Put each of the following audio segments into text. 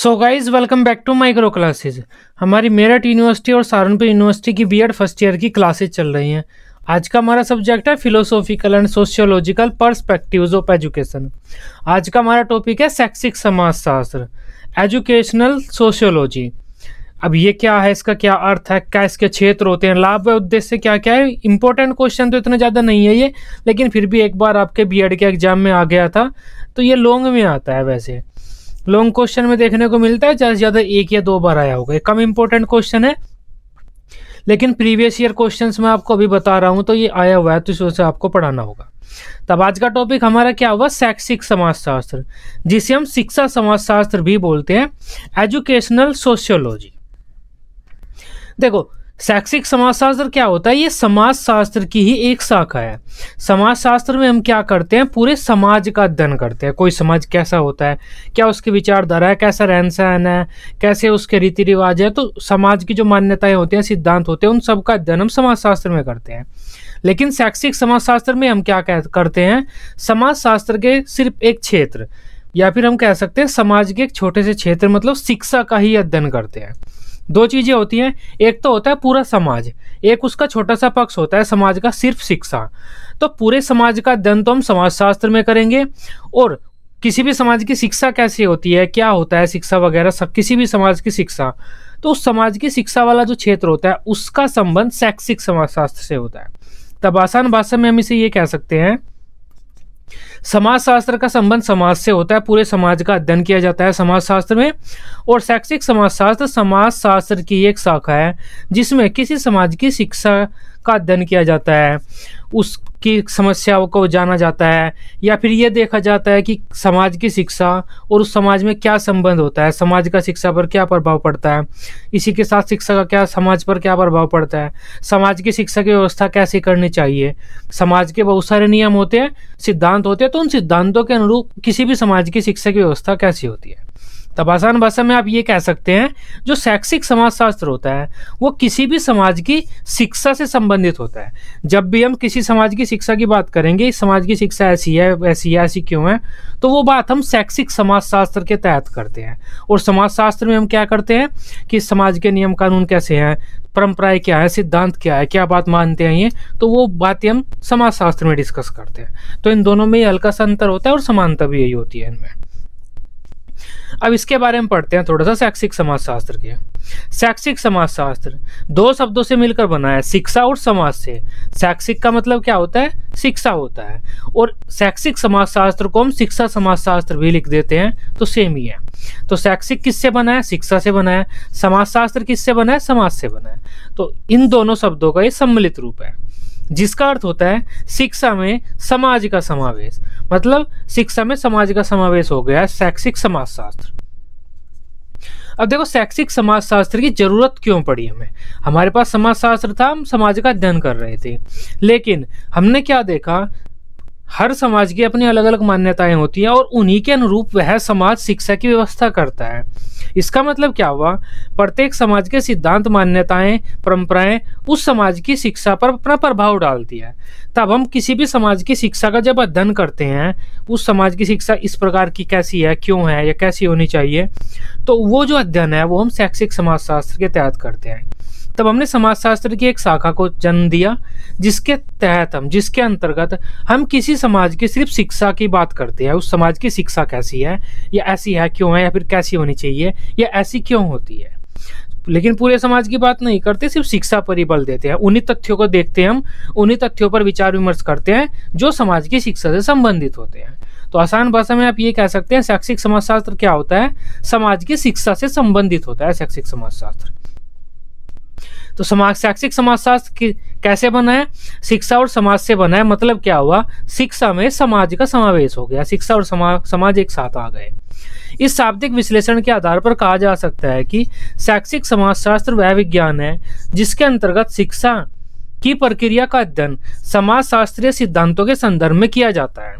so guys welcome back to micro classes हमारी Meerut university और Saharanpur university की बीएड फर्स्ट ईयर की क्लासेज चल रही हैं आज का हमारा सब्जेक्ट है philosophical and sociological perspectives of education आज का हमारा टॉपिक है शैक्षिक समाजशास्त्र एजुकेशनल सोशियोलॉजी अब ये क्या है इसका क्या अर्थ है क्या इसके क्षेत्र होते हैं लाभ व उद्देश्य क्या क्या है इंपॉर्टेंट क्वेश्चन तो इतना ज़्यादा नहीं है ये लेकिन फिर भी एक बार आपके बीएड के एग्जाम में आ गया था तो ये लॉन्ग में आता है वैसे लॉन्ग क्वेश्चन में देखने को मिलता है ज्यादा से ज्यादा एक या दो बार आया होगा कम इंपॉर्टेंट क्वेश्चन है लेकिन प्रीवियस ईयर क्वेश्चंस मैं आपको अभी बता रहा हूं तो ये आया हुआ है तो इसे से आपको पढ़ाना होगा तब आज का टॉपिक हमारा क्या हुआ शैक्षिक समाजशास्त्र जिसे हम शिक्षा समाजशास्त्र भी बोलते हैं एजुकेशनल सोशियोलॉजी देखो शैक्षिक समाजशास्त्र क्या होता है ये समाजशास्त्र की ही एक शाखा है समाजशास्त्र में हम क्या करते हैं पूरे समाज का अध्ययन करते हैं कोई समाज कैसा होता है क्या उसकी विचारधारा है कैसा रहन सहन है कैसे उसके रीति रिवाज है तो समाज की जो मान्यताएं होती हैं सिद्धांत होते हैं उन सब का अध्ययन हम समाजशास्त्र में करते हैं लेकिन शैक्षिक समाजशास्त्र में हम क्या करते हैं समाजशास्त्र के सिर्फ एक क्षेत्र या फिर हम कह सकते हैं समाज के एक छोटे से क्षेत्र मतलब शिक्षा का ही अध्ययन करते हैं दो चीज़ें होती हैं एक तो होता है पूरा समाज एक उसका छोटा सा पक्ष होता है समाज का सिर्फ शिक्षा तो पूरे समाज का अध्ययन तो हम समाजशास्त्र में करेंगे और किसी भी समाज की शिक्षा कैसी होती है क्या होता है शिक्षा वगैरह सब किसी भी समाज की शिक्षा तो उस समाज की शिक्षा वाला जो क्षेत्र होता है उसका संबंध शैक्षिक समाजशास्त्र से होता है तब आसान भाषा में हम इसे ये कह सकते हैं समाज शास्त्र का संबंध समाज से होता है पूरे समाज का अध्ययन किया जाता है समाज शास्त्र में और शैक्षिक समाज शास्त्र समाज शास्त्र की एक शाखा है जिसमें किसी समाज की शिक्षा का अध्ययन किया जाता है उसकी समस्याओं को जाना जाता है या फिर ये देखा जाता है कि समाज की शिक्षा और उस समाज में क्या संबंध होता है समाज का शिक्षा पर क्या प्रभाव पड़ता है इसी के साथ शिक्षा का क्या समाज पर क्या प्रभाव पड़ता है समाज की शिक्षा की व्यवस्था कैसे करनी चाहिए समाज के बहुत सारे नियम होते हैं सिद्धांत होते हैं तो उन सिद्धांतों के अनुरूप किसी भी समाज की शिक्षा की व्यवस्था कैसी होती है तब आसान भाषा में आप ये कह सकते हैं जो शैक्षिक समाजशास्त्र होता है वो किसी भी समाज की शिक्षा से संबंधित होता है जब भी हम किसी समाज की शिक्षा की बात करेंगे इस समाज की शिक्षा ऐसी है ऐसी है ऐसी क्यों है तो वो बात हम शैक्षिक समाजशास्त्र के तहत करते हैं और समाजशास्त्र में हम क्या करते हैं कि समाज के नियम कानून कैसे हैं परंपराएं क्या है सिद्धांत क्या है क्या बात मानते हैं ये तो वो बातें हम समाजशास्त्र में डिस्कस करते हैं तो इन दोनों में ही हल्का सा अंतर होता है और समानता भी यही होती है इनमें अब इसके बारे में पढ़ते हैं थोड़ा सा शैक्षिक समाजशास्त्र के शैक्षिक समाजशास्त्र दो शब्दों से मिलकर बना है शिक्षा और समाज से शैक्षिक का मतलब क्या होता है शिक्षा होता है और शैक्षिक समाजशास्त्र को हम शिक्षा समाजशास्त्र भी लिख देते हैं तो सेम ही है तो शैक्षिक किससे बना है शिक्षा से बना है समाजशास्त्र किससे बना है समाज से बना है तो इन दोनों शब्दों का ये सम्मिलित रूप है जिसका अर्थ होता है शिक्षा में समाज का समावेश मतलब शिक्षा में समाज का समावेश हो गया शैक्षिक समाजशास्त्र अब देखो शैक्षिक समाजशास्त्र की जरूरत क्यों पड़ी हमें हमारे पास समाजशास्त्र था हम समाज का अध्ययन कर रहे थे लेकिन हमने क्या देखा हर समाज की अपनी अलग अलग मान्यताएं होती हैं और उन्हीं के अनुरूप वह समाज शिक्षा की व्यवस्था करता है इसका मतलब क्या हुआ प्रत्येक समाज के सिद्धांत मान्यताएं परंपराएं उस समाज की शिक्षा पर अपना प्रभाव डालती है तब हम किसी भी समाज की शिक्षा का जब अध्ययन करते हैं उस समाज की शिक्षा इस प्रकार की कैसी है क्यों है या कैसी होनी चाहिए तो वो जो अध्ययन है वो हम शैक्षिक समाजशास्त्र के तहत करते हैं तब हमने समाजशास्त्र की एक शाखा को जन्म दिया जिसके तहत हम जिसके अंतर्गत हम किसी समाज की सिर्फ शिक्षा की बात करते हैं उस समाज की शिक्षा कैसी है या ऐसी है क्यों है या फिर कैसी होनी चाहिए या ऐसी क्यों होती है लेकिन पूरे समाज की बात नहीं करते सिर्फ शिक्षा पर ही बल देते हैं उन्हीं तथ्यों को देखते हैं हम उन्हीं तथ्यों पर विचार विमर्श करते हैं जो समाज की शिक्षा से संबंधित होते हैं तो आसान भाषा में आप ये कह सकते हैं शैक्षिक समाजशास्त्र क्या होता है समाज की शिक्षा से संबंधित होता है शैक्षिक समाजशास्त्र तो समाज शैक्षिक समाजशास्त्र कैसे बना है शिक्षा और समाज से बना है मतलब क्या हुआ शिक्षा में समाज का समावेश हो गया शिक्षा और समाज समाज एक साथ आ गए इस शाब्दिक विश्लेषण के आधार पर कहा जा सकता है कि शैक्षिक समाजशास्त्र वह विज्ञान है जिसके अंतर्गत शिक्षा की प्रक्रिया का अध्ययन समाजशास्त्रीय सिद्धांतों के संदर्भ में किया जाता है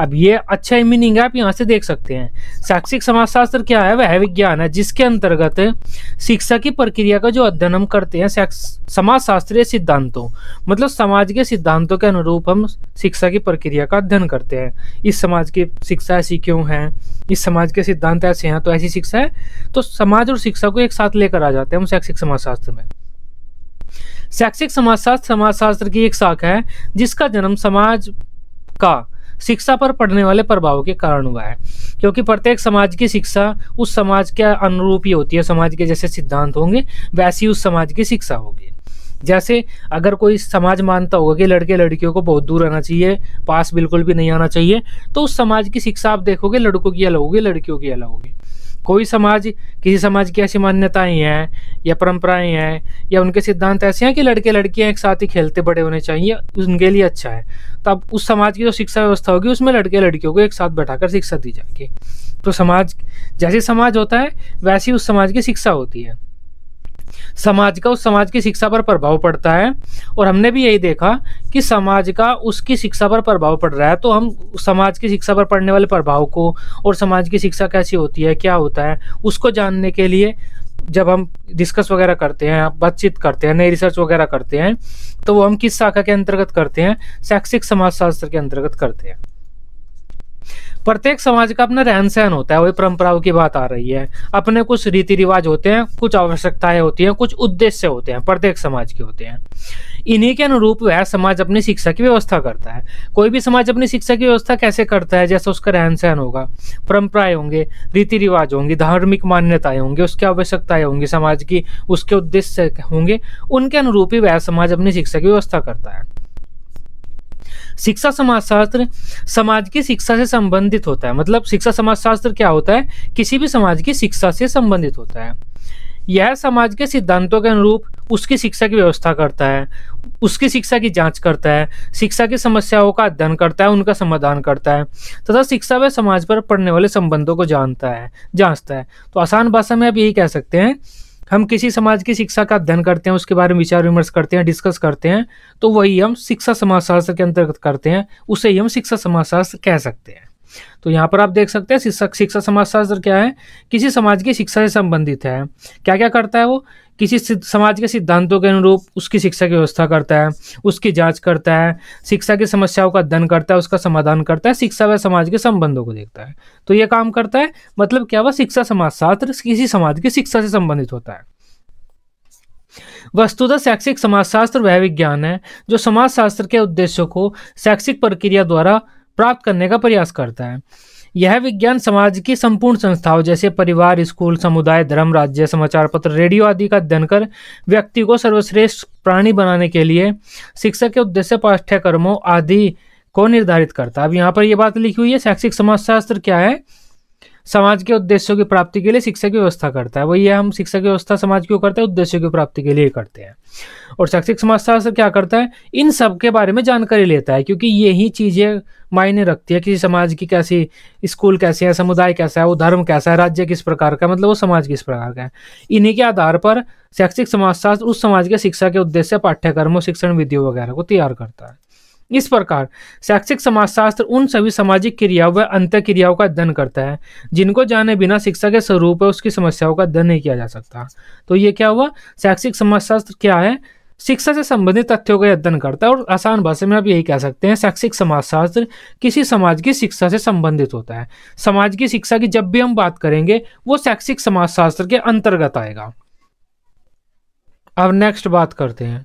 अब ये अच्छा ही मीनिंग आप यहाँ से देख सकते हैं शैक्षिक समाजशास्त्र क्या है वह विज्ञान है जिसके अंतर्गत शिक्षा की प्रक्रिया का जो अध्ययन हम करते हैं समाजशास्त्रीय सिद्धांतों मतलब समाज के सिद्धांतों के अनुरूप हम शिक्षा की प्रक्रिया का अध्ययन करते हैं इस समाज की शिक्षा ऐसी क्यों है इस समाज के सिद्धांत ऐसे हैं तो ऐसी शिक्षा है तो समाज और शिक्षा को एक साथ लेकर आ जाते हैं हम शैक्षिक समाजशास्त्र में शैक्षिक समाजशास्त्र समाजशास्त्र की एक शाखा है जिसका जन्म समाज का शिक्षा पर पड़ने वाले प्रभाव के कारण हुआ है क्योंकि प्रत्येक समाज की शिक्षा उस समाज के अनुरूप ही होती है समाज के जैसे सिद्धांत होंगे वैसी उस समाज की शिक्षा होगी जैसे अगर कोई समाज मानता होगा कि लड़के लड़कियों को बहुत दूर आना चाहिए पास बिल्कुल भी नहीं आना चाहिए तो उस समाज की शिक्षा आप देखोगे लड़कों की अलग होगी लड़कियों की अलग होगी कोई समाज किसी समाज की ऐसी मान्यताएं हैं या परंपराएं हैं या उनके सिद्धांत ऐसे हैं कि लड़के लड़कियां एक साथ ही खेलते बड़े होने चाहिए उनके लिए अच्छा है तो अब उस समाज की जो शिक्षा व्यवस्था होगी उसमें लड़के लड़कियों को एक साथ बैठाकर शिक्षा दी जाएगी तो समाज जैसे समाज होता है वैसी उस समाज की शिक्षा होती है समाज का उस समाज की शिक्षा पर प्रभाव पड़ता है और हमने भी यही देखा कि समाज का उसकी शिक्षा पर प्रभाव पड़ रहा है तो हम समाज की शिक्षा पर पड़ने वाले प्रभाव को और समाज की शिक्षा कैसी होती है क्या होता है उसको जानने के लिए जब हम डिस्कस वगैरह करते हैं बातचीत करते हैं नई रिसर्च वगैरह करते हैं तो वो हम किस शाखा के अंतर्गत करते हैं शैक्षिक समाजशास्त्र के अंतर्गत करते हैं प्रत्येक समाज का अपना रहन सहन होता है वही परंपराओं की बात आ रही है अपने कुछ रीति रिवाज होते हैं कुछ आवश्यकताएं होती हैं कुछ उद्देश्य होते हैं प्रत्येक समाज के होते हैं इन्हीं के अनुरूप वह समाज अपनी शिक्षा की व्यवस्था करता है कोई भी समाज अपनी शिक्षा की व्यवस्था कैसे करता है जैसे उसका रहन सहन होगा परंपराएं होंगे रीति रिवाज होंगी धार्मिक मान्यताएं होंगी उसकी आवश्यकताएं होंगी समाज की उसके उद्देश्य होंगे उनके अनुरूप ही वह समाज अपनी शिक्षा की व्यवस्था करता है शिक्षा समाजशास्त्र समाज की शिक्षा से संबंधित होता है मतलब शिक्षा समाजशास्त्र क्या होता है किसी भी समाज की शिक्षा से संबंधित होता है यह समाज के सिद्धांतों के अनुरूप उसकी शिक्षा की व्यवस्था करता है उसकी शिक्षा की जांच करता है शिक्षा की समस्याओं का अध्ययन करता है उनका समाधान करता है तथा शिक्षा व समाज पर पड़ने वाले संबंधों को जानता है जांचता है तो आसान भाषा में आप यही कह सकते हैं हम किसी समाज की शिक्षा का अध्ययन करते हैं उसके बारे में विचार विमर्श करते हैं डिस्कस करते हैं तो वही हम शिक्षा समाजशास्त्र के अंतर्गत करते हैं उसे ही हम शिक्षा समाजशास्त्र कह सकते हैं तो यहाँ पर आप देख सकते हैं शिक्षक शिक्षा समाजशास्त्र क्या है किसी समाज की शिक्षा से संबंधित है क्या क्या करता है वो किसी समाज के सिद्धांतों के अनुरूप उसकी शिक्षा की व्यवस्था करता है उसकी जांच करता है शिक्षा की समस्याओं का अध्ययन करता है उसका समाधान करता है शिक्षा व समाज के संबंधों को देखता है तो ये काम करता है मतलब क्या हुआ शिक्षा समाजशास्त्र किसी समाज की शिक्षा से संबंधित होता है वस्तुतः शैक्षिक समाजशास्त्र वह विज्ञान है जो समाजशास्त्र के उद्देश्यों को शैक्षिक प्रक्रिया द्वारा प्राप्त करने का प्रयास करता है यह विज्ञान समाज की संपूर्ण संस्थाओं जैसे परिवार स्कूल समुदाय धर्म राज्य समाचार पत्र रेडियो आदि का अध्ययन कर व्यक्ति को सर्वश्रेष्ठ प्राणी बनाने के लिए शिक्षा के उद्देश्य पाठ्यक्रमों आदि को निर्धारित करता है अब यहाँ पर यह बात लिखी हुई है शैक्षिक समाजशास्त्र क्या है समाज के उद्देश्यों की प्राप्ति के लिए शिक्षा की व्यवस्था करता है वही है हम शिक्षा की व्यवस्था समाज क्यों करते हैं उद्देश्यों की प्राप्ति के लिए करते हैं और शैक्षिक समाजशास्त्र क्या करता है इन सब के बारे में जानकारी लेता है क्योंकि यही चीज़ें मायने रखती है कि समाज की कैसी स्कूल कैसे है समुदाय कैसा है वो धर्म कैसा है राज्य किस प्रकार का मतलब वो समाज किस प्रकार का है इन्हीं के आधार पर शैक्षिक समाजशास्त्र उस समाज के शिक्षा के उद्देश्य पाठ्यक्रमों शिक्षण विधियों वगैरह को तैयार करता है इस प्रकार शैक्षिक समाजशास्त्र उन सभी सामाजिक क्रियाओं व अंत क्रियाओं का अध्ययन करता है जिनको जाने बिना शिक्षा के स्वरूप है उसकी समस्याओं का अध्ययन नहीं किया जा सकता तो ये क्या हुआ शैक्षिक समाजशास्त्र क्या है शिक्षा से संबंधित तथ्यों का अध्ययन करता है और आसान भाषा में आप यही कह सकते हैं शैक्षिक समाजशास्त्र किसी समाज की शिक्षा से संबंधित होता है समाज की शिक्षा की जब भी हम बात करेंगे वो शैक्षिक समाजशास्त्र के अंतर्गत आएगा अब नेक्स्ट बात करते हैं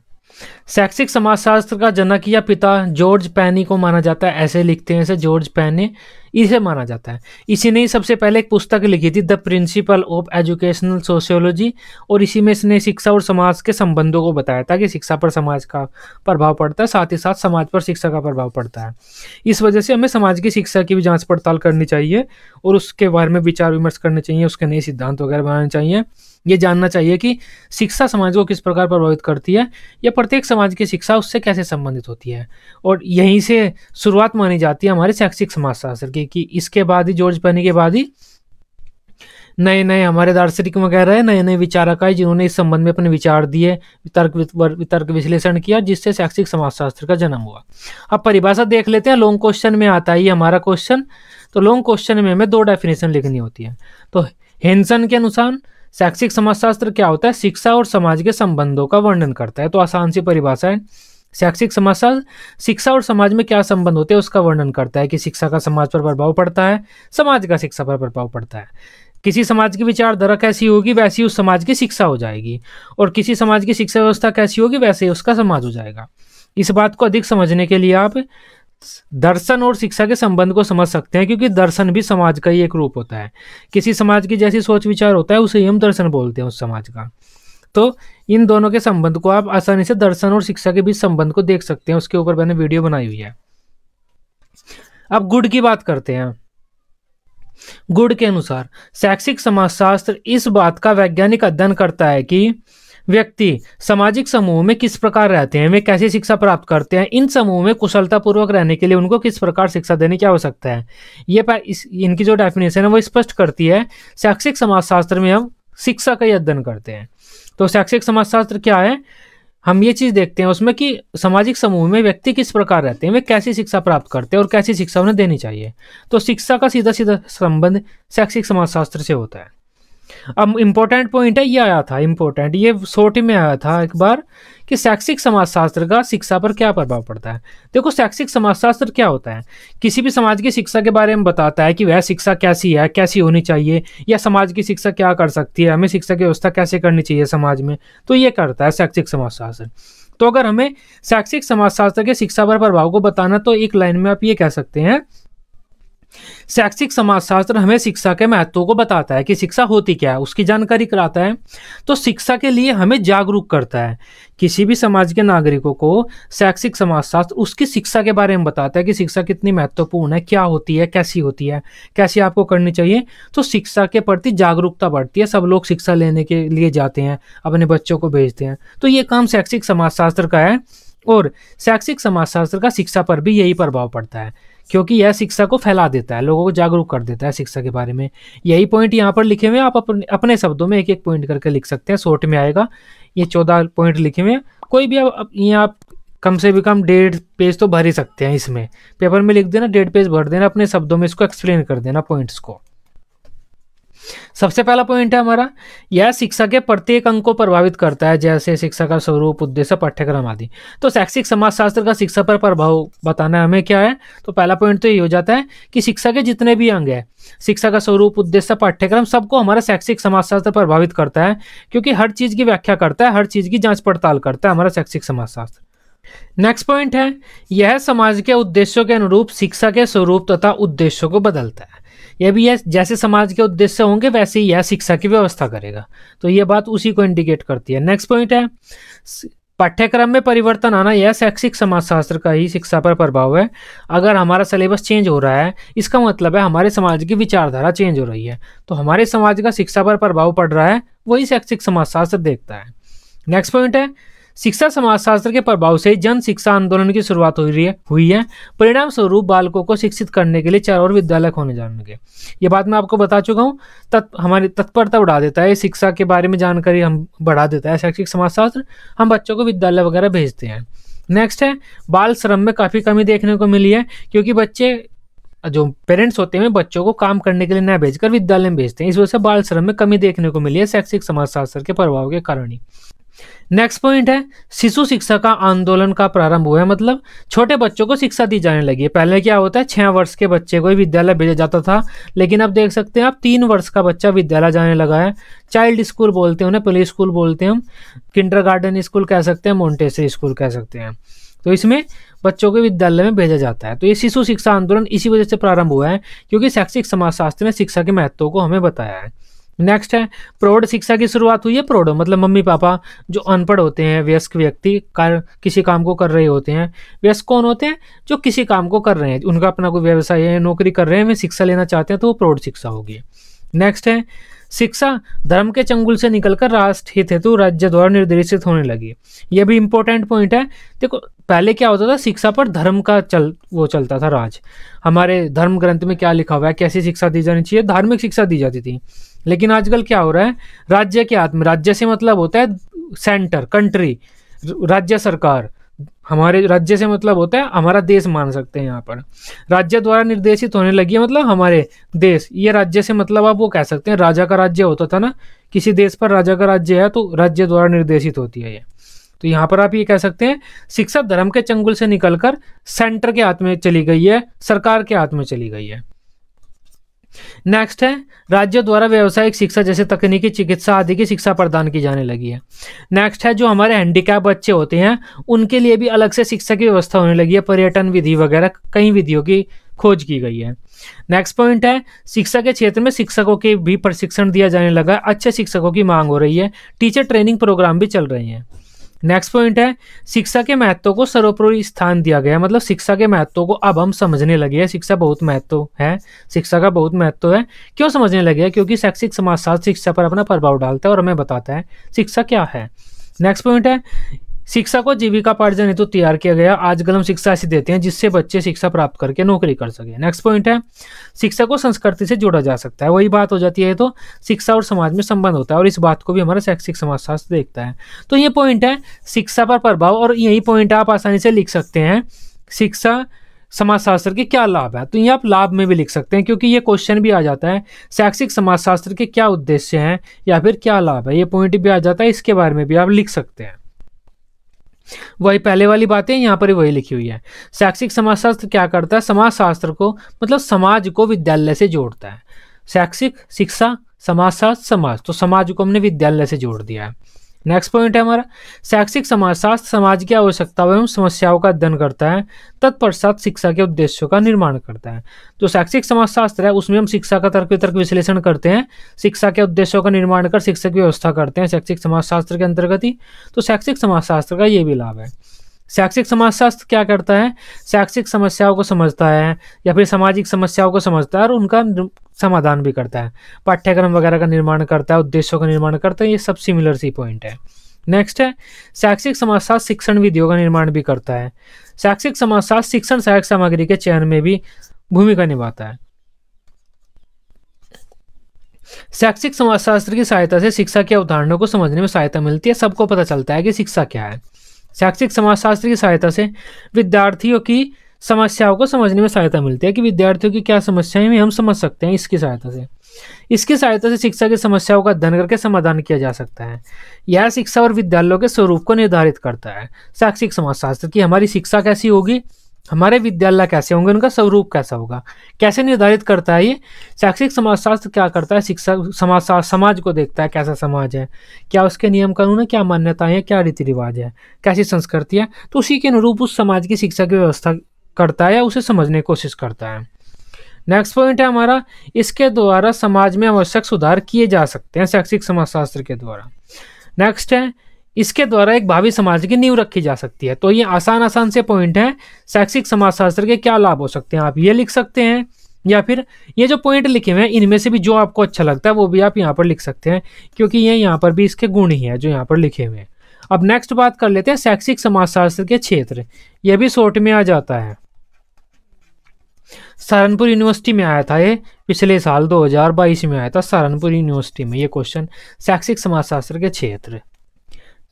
शैक्षिक समाजशास्त्र का जनक या पिता जॉर्ज पैनी को माना जाता है ऐसे लिखते हैं इसे जॉर्ज पैनी इसे माना जाता है इसी ने सबसे पहले एक पुस्तक लिखी थी the principal of educational sociology और इसी में इसने शिक्षा और समाज के संबंधों को बताया था कि शिक्षा पर समाज का प्रभाव पड़ता है साथ ही साथ समाज पर शिक्षा का प्रभाव पड़ता है इस वजह से हमें समाज की शिक्षा की भी जाँच पड़ताल करनी चाहिए और उसके बारे में विचार विमर्श करने चाहिए उसके नए सिद्धांत वगैरह बनाने चाहिए ये जानना चाहिए कि शिक्षा समाज को किस प्रकार प्रभावित करती है या प्रत्येक समाज की शिक्षा उससे कैसे संबंधित होती है और यहीं से शुरुआत मानी जाती है हमारे शैक्षिक समाजशास्त्र की कि इसके बाद ही जॉर्ज पहने के बाद ही नए नए हमारे दार्शनिक वगैरह है नए नए विचारक आए जिन्होंने इस संबंध में अपने विचार दिए तर्क वितर्क विश्लेषण किया जिससे शैक्षिक समाजशास्त्र का जन्म हुआ अब परिभाषा देख लेते हैं लॉन्ग क्वेश्चन में आता ही हमारा क्वेश्चन तो लॉन्ग क्वेश्चन में हमें दो डेफिनेशन लिखनी होती है तो हेंसन के अनुसार शैक्षिक समाजशास्त्र क्या होता है शिक्षा और समाज के संबंधों का वर्णन करता है तो आसान सी परिभाषा है शैक्षिक समाजशास्त्र शिक्षा और समाज में क्या संबंध होते हैं उसका वर्णन करता है कि शिक्षा का समाज पर प्रभाव पड़ता है समाज का शिक्षा पर प्रभाव पड़ता है किसी समाज की विचारधारा कैसी होगी वैसी उस समाज की शिक्षा हो जाएगी और किसी समाज की शिक्षा व्यवस्था कैसी होगी वैसे ही उसका समाज हो जाएगा इस बात को अधिक समझने के लिए आप दर्शन और शिक्षा के संबंध को समझ सकते हैं क्योंकि दर्शन भी समाज का ही एक रूप होता है किसी समाज की जैसी सोच विचार होता है उसे हम दर्शन बोलते हैं उस समाज का तो इन दोनों के संबंध को आप आसानी से दर्शन और शिक्षा के बीच संबंध को देख सकते हैं उसके ऊपर मैंने वीडियो बनाई हुई है अब गुड़ की बात करते हैं गुड़ के अनुसार शैक्षिक समाजशास्त्र इस बात का वैज्ञानिक अध्ययन करता है कि व्यक्ति सामाजिक समूह में किस प्रकार रहते हैं वे कैसी शिक्षा प्राप्त करते हैं इन समूह में कुशलतापूर्वक रहने के लिए उनको किस प्रकार शिक्षा देने की आवश्यकता है ये इस इनकी जो डेफिनेशन है वो स्पष्ट करती है शैक्षिक समाजशास्त्र में हम शिक्षा का ही अध्ययन करते हैं तो शैक्षिक समाजशास्त्र क्या है हम ये चीज़ देखते हैं उसमें कि सामाजिक समूह में व्यक्ति किस प्रकार रहते हैं वे कैसी शिक्षा प्राप्त करते हैं और कैसी शिक्षा उन्हें देनी चाहिए तो शिक्षा का सीधा सीधा संबंध शैक्षिक समाजशास्त्र से होता है अब इम्पोर्टेंट पॉइंट है ये आया था इम्पोर्टेंट ये सोटी में आया था एक बार कि शैक्षिक समाजशास्त्र का शिक्षा पर क्या प्रभाव पड़ता है देखो शैक्षिक समाजशास्त्र क्या होता है किसी भी समाज की शिक्षा के बारे में बताता है कि वह शिक्षा कैसी है कैसी होनी चाहिए या समाज की शिक्षा क्या कर सकती है हमें शिक्षा की व्यवस्था कैसे करनी चाहिए समाज में तो ये करता है शैक्षिक समाजशास्त्र तो अगर हमें शैक्षिक समाजशास्त्र के शिक्षा पर प्रभाव को बताना तो एक लाइन में आप ये कह सकते हैं शैक्षिक समाजशास्त्र हमें शिक्षा के महत्व को बताता है कि शिक्षा होती क्या है उसकी जानकारी कराता है तो शिक्षा के लिए हमें जागरूक करता है किसी भी समाज के नागरिकों को शैक्षिक समाजशास्त्र उसकी शिक्षा के बारे में बताता है कि शिक्षा कितनी महत्वपूर्ण है क्या होती है कैसी होती है कैसी आपको करनी चाहिए तो शिक्षा के प्रति जागरूकता बढ़ती है सब लोग शिक्षा लेने के लिए जाते हैं अपने बच्चों को भेजते हैं तो ये काम शैक्षिक समाजशास्त्र का है और शैक्षिक समाजशास्त्र का शिक्षा पर भी यही प्रभाव पड़ता है क्योंकि यह शिक्षा को फैला देता है लोगों को जागरूक कर देता है शिक्षा के बारे में यही पॉइंट यहाँ पर लिखे हुए हैं आप अपने अपने शब्दों में एक एक पॉइंट करके लिख सकते हैं शॉर्ट में आएगा ये चौदह पॉइंट लिखे हुए हैं कोई भी आप ये आप कम से भी कम डेढ़ पेज तो भर ही सकते हैं इसमें पेपर में लिख देना डेढ़ पेज भर देना अपने शब्दों में इसको एक्सप्लेन कर देना पॉइंट्स को सबसे पहला पॉइंट है हमारा यह शिक्षा के प्रत्येक अंग को प्रभावित करता है जैसे शिक्षा का स्वरूप उद्देश्य पाठ्यक्रम आदि तो शैक्षिक समाजशास्त्र का शिक्षा पर प्रभाव बताना हमें क्या है तो पहला पॉइंट तो ये हो जाता है कि शिक्षा के जितने भी अंग है शिक्षा का स्वरूप उद्देश्य पाठ्यक्रम सबको हमारा शैक्षिक समाजशास्त्र प्रभावित करता है क्योंकि हर चीज़ की व्याख्या करता है हर चीज़ की जाँच पड़ताल करता है हमारा शैक्षिक समाजशास्त्र नेक्स्ट पॉइंट है यह समाज के उद्देश्यों के अनुरूप शिक्षा के स्वरूप तथा उद्देश्यों को बदलता है यह भी यह जैसे समाज के उद्देश्य होंगे वैसे ही यह शिक्षा की व्यवस्था करेगा तो यह बात उसी को इंडिकेट करती है नेक्स्ट पॉइंट है पाठ्यक्रम में परिवर्तन आना यह शैक्षिक समाजशास्त्र का ही शिक्षा पर प्रभाव है अगर हमारा सिलेबस चेंज हो रहा है इसका मतलब है हमारे समाज की विचारधारा चेंज हो रही है तो हमारे समाज का शिक्षा पर प्रभाव पड़ रहा है वही शैक्षिक समाजशास्त्र देखता है नेक्स्ट पॉइंट है शिक्षा समाजशास्त्र के प्रभाव से जन शिक्षा आंदोलन की शुरुआत हो रही है हुई है परिणाम स्वरूप बालकों को शिक्षित करने के लिए चार और विद्यालय खोने जाने के ये बात मैं आपको बता चुका हूँ तत् हमारी तत्परता बढ़ा देता है शिक्षा के बारे में जानकारी हम बढ़ा देता है शैक्षिक समाजशास्त्र हम बच्चों को विद्यालय वगैरह भेजते हैं नेक्स्ट है बाल श्रम में काफ़ी कमी देखने को मिली है क्योंकि बच्चे जो पेरेंट्स होते हैं बच्चों को काम करने के लिए न भेजकर विद्यालय में भेजते हैं इस वजह से बाल श्रम में कमी देखने को मिली है शैक्षिक समाजशास्त्र के प्रभाव के कारण ही नेक्स्ट पॉइंट है शिशु शिक्षा का आंदोलन का प्रारंभ हुआ है मतलब छोटे बच्चों को शिक्षा दी जाने लगी है पहले क्या होता है छः वर्ष के बच्चे को ही विद्यालय भेजा जाता था लेकिन अब देख सकते हैं आप तीन वर्ष का बच्चा विद्यालय जाने लगा है चाइल्ड स्कूल बोलते हैं उन्हें प्ले स्कूल बोलते हैं हम किंडर स्कूल कह सकते हैं मोन्टेसरी स्कूल कह सकते हैं तो इसमें बच्चों को विद्यालय में भेजा जाता है तो ये शिशु शिक्षा आंदोलन इसी वजह से प्रारंभ हुआ है क्योंकि शैक्षिक समाजशास्त्र ने शिक्षा के महत्व को हमें बताया है नेक्स्ट है प्रौढ़ शिक्षा की शुरुआत हुई है प्रौढ़ मतलब मम्मी पापा जो अनपढ़ होते हैं व्यस्क व्यक्ति कर किसी काम को कर रहे होते हैं व्यस्क कौन होते हैं जो किसी काम को कर रहे हैं उनका अपना कोई व्यवसाय है नौकरी कर रहे हैं वे शिक्षा लेना चाहते हैं तो वो प्रौढ़ शिक्षा होगी नेक्स्ट है शिक्षा धर्म के चंगुल से निकलकर राष्ट्र हित हेतु राज्य द्वारा निर्देशित होने लगी यह भी इंपॉर्टेंट पॉइंट है देखो पहले क्या होता था शिक्षा पर धर्म का चल वो चलता था राज हमारे धर्म ग्रंथ में क्या लिखा हुआ है कैसी शिक्षा दी जानी चाहिए धार्मिक शिक्षा दी जाती थी लेकिन आजकल क्या हो रहा है राज्य के हाथ में राज्य से मतलब होता है सेंटर कंट्री राज्य सरकार हमारे राज्य से मतलब होता है हमारा देश मान सकते हैं यहाँ पर राज्य द्वारा निर्देशित होने लगी है मतलब हमारे देश ये राज्य से मतलब आप वो कह सकते हैं राजा का राज्य होता था ना किसी देश पर राजा का राज्य है तो राज्य द्वारा निर्देशित होती है ये तो यहाँ पर आप ये कह सकते हैं शिक्षा धर्म के चंगुल से निकलकर सेंटर के हाथ में चली गई है सरकार के हाथ में चली गई है नेक्स्ट है राज्यों द्वारा व्यावसायिक शिक्षा जैसे तकनीकी चिकित्सा आदि की शिक्षा प्रदान की जाने लगी है नेक्स्ट है जो हमारे हैंडीकैप बच्चे होते हैं उनके लिए भी अलग से शिक्षा की व्यवस्था होने लगी है पर्यटन विधि वगैरह कई विधियों की खोज की गई है नेक्स्ट पॉइंट है शिक्षा के क्षेत्र में शिक्षकों के भी प्रशिक्षण दिया जाने लगा अच्छे शिक्षकों की मांग हो रही है टीचर ट्रेनिंग प्रोग्राम भी चल रहे हैं नेक्स्ट पॉइंट है शिक्षा के महत्व को सर्वोपरि स्थान दिया गया मतलब शिक्षा के महत्व को अब हम समझने लगे हैं शिक्षा बहुत महत्व है शिक्षा का बहुत महत्व है क्यों समझने लगे हैं क्योंकि शैक्षिक समाजशास्त्र शिक्षा पर अपना प्रभाव डालता है और हमें बताता है शिक्षा क्या है नेक्स्ट पॉइंट है शिक्षा को जीविका पार्जन हेतु तो तैयार किया गया आजकल हम शिक्षा ऐसी देते हैं जिससे बच्चे शिक्षा प्राप्त करके नौकरी कर सके नेक्स्ट पॉइंट है शिक्षा को संस्कृति से जोड़ा जा सकता है वही बात हो जाती है तो शिक्षा और समाज में संबंध होता है और इस बात को भी हमारा शैक्षिक समाजशास्त्र देखता है तो ये पॉइंट है शिक्षा पर प्रभाव और यही पॉइंट आप आसानी से लिख सकते हैं शिक्षा समाजशास्त्र के क्या लाभ है तो ये आप लाभ में भी लिख सकते हैं क्योंकि ये क्वेश्चन भी आ जाता है शैक्षिक समाजशास्त्र के क्या उद्देश्य हैं या फिर क्या लाभ है ये पॉइंट भी आ जाता है इसके बारे में भी आप लिख सकते हैं वही पहले वाली बातें यहाँ पर वही लिखी हुई है शैक्षिक समाजशास्त्र क्या करता है समाजशास्त्र को मतलब समाज को विद्यालय से जोड़ता है शैक्षिक शिक्षा समाजशास्त्र समाज तो समाज को हमने विद्यालय से जोड़ दिया है नेक्स्ट पॉइंट है हमारा शैक्षिक समाजशास्त्र समाज की आवश्यकताओं एवं समस्याओं का अध्ययन करता है तत्पश्चात शिक्षा के उद्देश्यों का निर्माण करता है जो शैक्षिक समाजशास्त्र है उसमें हम शिक्षा का तर्क वितर्क विश्लेषण करते हैं शिक्षा के उद्देश्यों का निर्माण कर शिक्षा की व्यवस्था करते हैं शैक्षिक समाजशास्त्र के अंतर्गत ही तो शैक्षिक समाजशास्त्र का ये भी लाभ है शैक्षिक समाजशास्त्र क्या करता है शैक्षिक समस्याओं को समझता है या फिर सामाजिक समस्याओं को समझता है और उनका समाधान भी करता है पाठ्यक्रम वगैरह का निर्माण करता है उद्देश्यों का निर्माण करता है ये सब सिमिलर सी पॉइंट है नेक्स्ट है शैक्षिक समाजशास्त्र शिक्षण विधियों का निर्माण भी करता है शैक्षिक समाजशास्त्र शिक्षण सहायक सामग्री के चयन में भी भूमिका निभाता है शैक्षिक समाजशास्त्र की सहायता से शिक्षा की अवधारणों को समझने में सहायता मिलती है सबको पता चलता है कि शिक्षा क्या है शैक्षिक समाजशास्त्र की सहायता से विद्यार्थियों की समस्याओं को समझने में सहायता मिलती है कि विद्यार्थियों की क्या समस्याएं भी हम समझ सकते हैं इसकी सहायता से इसकी सहायता से शिक्षा की समस्याओं का अध्ययन करके समाधान किया जा सकता है यह शिक्षा और विद्यालयों के स्वरूप को निर्धारित करता है शैक्षिक समाजशास्त्र की हमारी शिक्षा कैसी होगी हमारे विद्यालय कैसे होंगे उनका स्वरूप कैसा होगा कैसे निर्धारित करता है ये शैक्षिक समाजशास्त्र क्या करता है शिक्षा समाजशास्त्र समाज को देखता है कैसा समाज है क्या उसके नियम कानून है क्या मान्यताएं हैं क्या रीति रिवाज है कैसी संस्कृति है तो उसी के अनुरूप उस समाज की शिक्षा की व्यवस्था करता है उसे समझने की कोशिश करता है नेक्स्ट पॉइंट है हमारा इसके द्वारा समाज में आवश्यक सुधार किए जा सकते हैं शैक्षिक समाजशास्त्र के द्वारा नेक्स्ट है इसके द्वारा एक भावी समाज की नींव रखी जा सकती है तो ये आसान आसान से पॉइंट हैं शैक्षिक समाजशास्त्र के क्या लाभ हो सकते हैं आप ये लिख सकते हैं या फिर ये जो पॉइंट लिखे हुए हैं इनमें से भी जो आपको अच्छा लगता है वो भी आप यहाँ पर लिख सकते हैं क्योंकि ये यहाँ पर भी इसके गुण ही है जो यहाँ पर लिखे हुए हैं अब नेक्स्ट बात कर लेते हैं शैक्षिक समाजशास्त्र के क्षेत्र यह भी शॉर्ट में आ जाता है सहारनपुर यूनिवर्सिटी में आया था ये पिछले साल 2022 में आया था सहारनपुर यूनिवर्सिटी में ये क्वेश्चन शैक्षिक समाजशास्त्र के क्षेत्र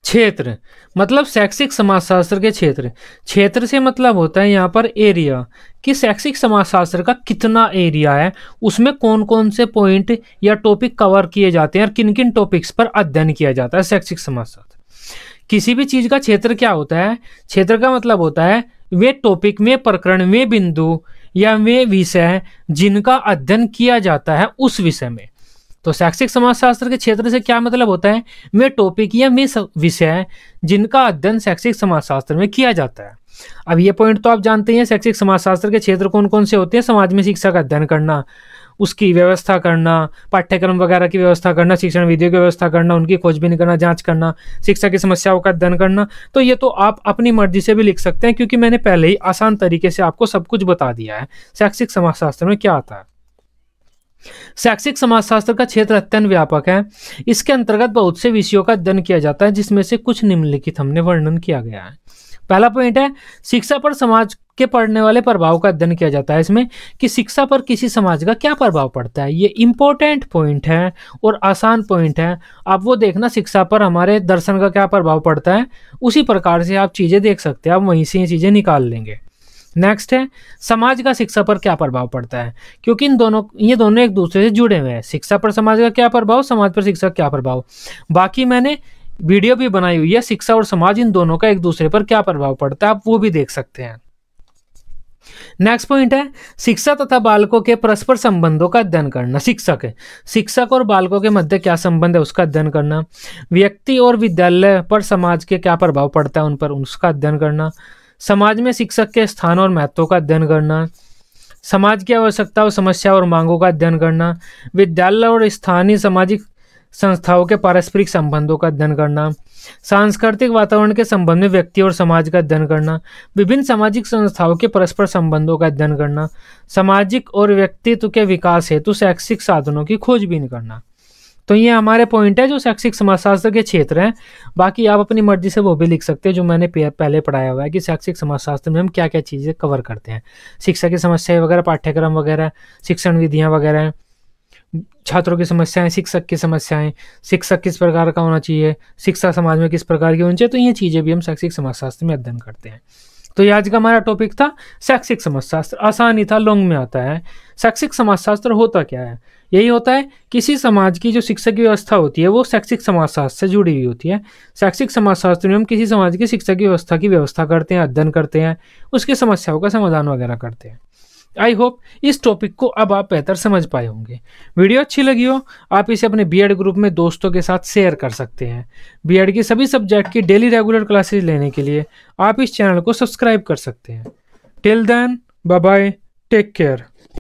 क्षेत्र मतलब शैक्षिक समाजशास्त्र के क्षेत्र क्षेत्र से मतलब होता है यहाँ पर एरिया कि शैक्षिक समाजशास्त्र का कितना एरिया है उसमें कौन कौन से पॉइंट या टॉपिक कवर किए जाते हैं और किन किन टॉपिक्स पर अध्ययन किया जाता है शैक्षिक समाजशास्त्र किसी भी चीज़ का क्षेत्र क्या होता है क्षेत्र का मतलब होता है वे टॉपिक में प्रकरण में बिंदु या वे विषय जिनका अध्ययन किया जाता है उस विषय में तो शैक्षिक समाजशास्त्र के क्षेत्र से क्या मतलब होता है वे टॉपिक या वे विषय जिनका अध्ययन शैक्षिक समाजशास्त्र में किया जाता है अब ये पॉइंट तो आप जानते हैं शैक्षिक समाजशास्त्र के क्षेत्र कौन कौन से होते हैं समाज में शिक्षा का अध्ययन करना उसकी व्यवस्था करना पाठ्यक्रम वगैरह की व्यवस्था करना शिक्षण विधियों की व्यवस्था करना उनकी खोजबीन करना जांच करना शिक्षा की समस्याओं का अध्ययन करना तो ये तो आप अपनी मर्जी से भी लिख सकते हैं क्योंकि मैंने पहले ही आसान तरीके से आपको सब कुछ बता दिया है शैक्षिक समाजशास्त्र में क्या आता है शैक्षिक समाजशास्त्र का क्षेत्र अत्यंत व्यापक है इसके अंतर्गत बहुत से विषयों का अध्ययन किया जाता है जिसमें से कुछ निम्नलिखित हमने वर्णन किया गया है पहला पॉइंट है शिक्षा पर समाज के पड़ने वाले प्रभाव का अध्ययन किया जाता है इसमें कि शिक्षा पर किसी समाज का क्या प्रभाव पड़ता है ये इंपॉर्टेंट पॉइंट है और आसान पॉइंट है आप वो देखना शिक्षा पर हमारे दर्शन का क्या प्रभाव पड़ता है उसी प्रकार से आप चीज़ें देख सकते हैं आप वहीं से ये चीज़ें निकाल लेंगे नेक्स्ट है समाज का शिक्षा पर क्या प्रभाव पड़ता है क्योंकि इन दोनों ये दोनों एक दूसरे से जुड़े हुए हैं शिक्षा पर समाज का क्या प्रभाव समाज पर शिक्षा का क्या प्रभाव बाकी मैंने वीडियो भी बनाई हुई है शिक्षा और समाज इन दोनों का एक दूसरे पर क्या प्रभाव पड़ता है आप वो भी देख सकते हैं नेक्स्ट पॉइंट है शिक्षा तथा बालकों के परस्पर संबंधों का अध्ययन करना शिक्षक है शिक्षक और बालकों के मध्य क्या संबंध है उसका अध्ययन करना व्यक्ति और विद्यालय पर समाज के क्या प्रभाव पड़ता है उन पर उसका अध्ययन करना समाज में शिक्षक के स्थान और महत्व का अध्ययन करना समाज की आवश्यकता और समस्या और मांगों का अध्ययन करना विद्यालय और स्थानीय सामाजिक संस्थाओं के पारस्परिक संबंधों का अध्ययन करना सांस्कृतिक वातावरण के संबंध में व्यक्ति और समाज का अध्ययन करना विभिन्न सामाजिक संस्थाओं के परस्पर संबंधों का अध्ययन करना सामाजिक और व्यक्तित्व के विकास हेतु शैक्षिक साधनों की खोजबीन करना तो ये हमारे पॉइंट है जो शैक्षिक समाजशास्त्र के क्षेत्र हैं बाकी आप अपनी मर्जी से वो भी लिख सकते हैं जो मैंने पहले पढ़ाया हुआ है कि शैक्षिक समाजशास्त्र में हम क्या क्या चीज़ें कवर करते हैं शिक्षा की समस्याएं वगैरह पाठ्यक्रम वगैरह शिक्षण विधियाँ वगैरह छात्रों की समस्याएं शिक्षक की समस्याएं शिक्षक किस प्रकार का होना चाहिए शिक्षा समाज में किस प्रकार की होनी चाहिए तो ये चीज़ें भी हम शैक्षिक समाजशास्त्र में अध्ययन करते हैं तो ये आज का हमारा टॉपिक था शैक्षिक समाजशास्त्र आसानी था लॉन्ग में आता है शैक्षिक समाजशास्त्र होता क्या है यही होता है किसी समाज की जो शिक्षा की व्यवस्था होती है वो शैक्षिक समाजशास्त्र से जुड़ी हुई होती है शैक्षिक समाजशास्त्र में हम किसी समाज की शिक्षा की व्यवस्था की व्यवस्था करते हैं अध्ययन करते हैं उसकी समस्याओं का समाधान वगैरह करते हैं आई होप इस टॉपिक को अब आप बेहतर समझ पाए होंगे वीडियो अच्छी लगी हो आप इसे अपने बीएड ग्रुप में दोस्तों के साथ शेयर कर सकते हैं बीएड के सभी सब्जेक्ट की डेली रेगुलर क्लासेस लेने के लिए आप इस चैनल को सब्सक्राइब कर सकते हैं till then bye take care